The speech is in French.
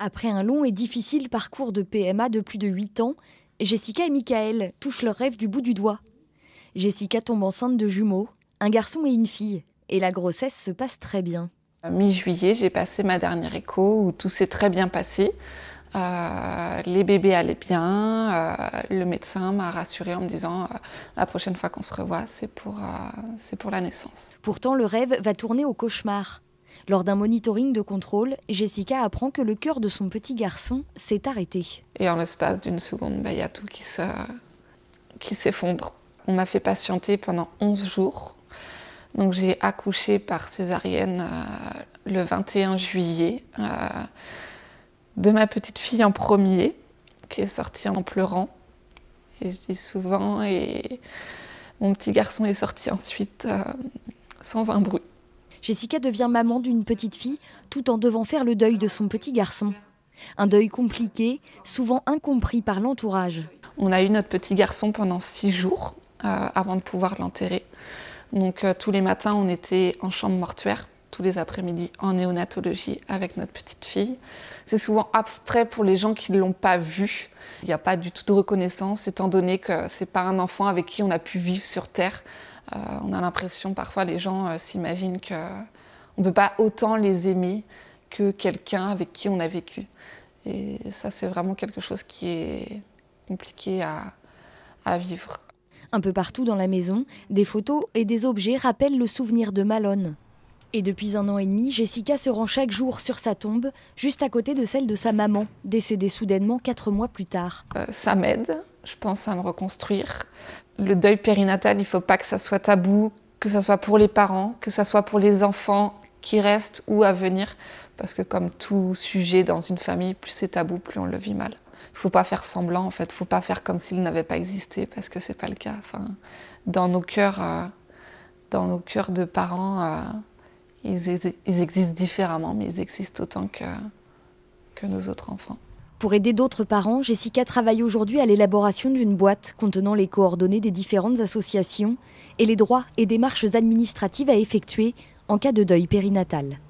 Après un long et difficile parcours de PMA de plus de 8 ans, Jessica et Michael touchent leur rêve du bout du doigt. Jessica tombe enceinte de jumeaux, un garçon et une fille, et la grossesse se passe très bien. Mi-juillet, j'ai passé ma dernière écho où tout s'est très bien passé. Euh, les bébés allaient bien. Euh, le médecin m'a rassurée en me disant euh, la prochaine fois qu'on se revoit, c'est pour la naissance. Pourtant, le rêve va tourner au cauchemar. Lors d'un monitoring de contrôle, Jessica apprend que le cœur de son petit garçon s'est arrêté. Et en l'espace d'une seconde, bah, il y a tout qui s'effondre. On m'a fait patienter pendant 11 jours. Donc j'ai accouché par césarienne euh, le 21 juillet euh, de ma petite fille en premier, qui est sortie en pleurant. Et je dis souvent, et mon petit garçon est sorti ensuite euh, sans un bruit. Jessica devient maman d'une petite fille tout en devant faire le deuil de son petit garçon. Un deuil compliqué, souvent incompris par l'entourage. On a eu notre petit garçon pendant six jours euh, avant de pouvoir l'enterrer. Donc euh, tous les matins, on était en chambre mortuaire, tous les après-midi en néonatologie avec notre petite fille. C'est souvent abstrait pour les gens qui ne l'ont pas vu. Il n'y a pas du tout de reconnaissance étant donné que c'est pas un enfant avec qui on a pu vivre sur Terre. Euh, on a l'impression, parfois, les gens euh, s'imaginent qu'on euh, ne peut pas autant les aimer que quelqu'un avec qui on a vécu. Et ça, c'est vraiment quelque chose qui est compliqué à, vivre. Un peu partout dans la maison, des photos et des objets rappellent le souvenir de Malone. Et depuis un an et demi, Jessica se rend chaque jour sur sa tombe, juste à côté de celle de sa maman, décédée soudainement quatre mois plus tard. ça m'aide, je pense à me reconstruire. Le deuil périnatal, il ne faut pas que ça soit tabou, que ça soit pour les parents, que ça soit pour les enfants qui restent ou à venir, parce que comme tout sujet dans une famille, plus c'est tabou, plus on le vit mal. Il ne faut pas faire semblant, en fait, faut pas faire comme s'il n'avait pas existé, parce que c'est pas le cas. dans nos cœurs, euh, dans nos cœurs de parents, euh, ils, existent différemment, mais ils existent autant que nos autres enfants. Pour aider d'autres parents, Jessica travaille aujourd'hui à l'élaboration d'une boîte contenant les coordonnées des différentes associations et les droits et démarches administratives à effectuer en cas de deuil périnatal.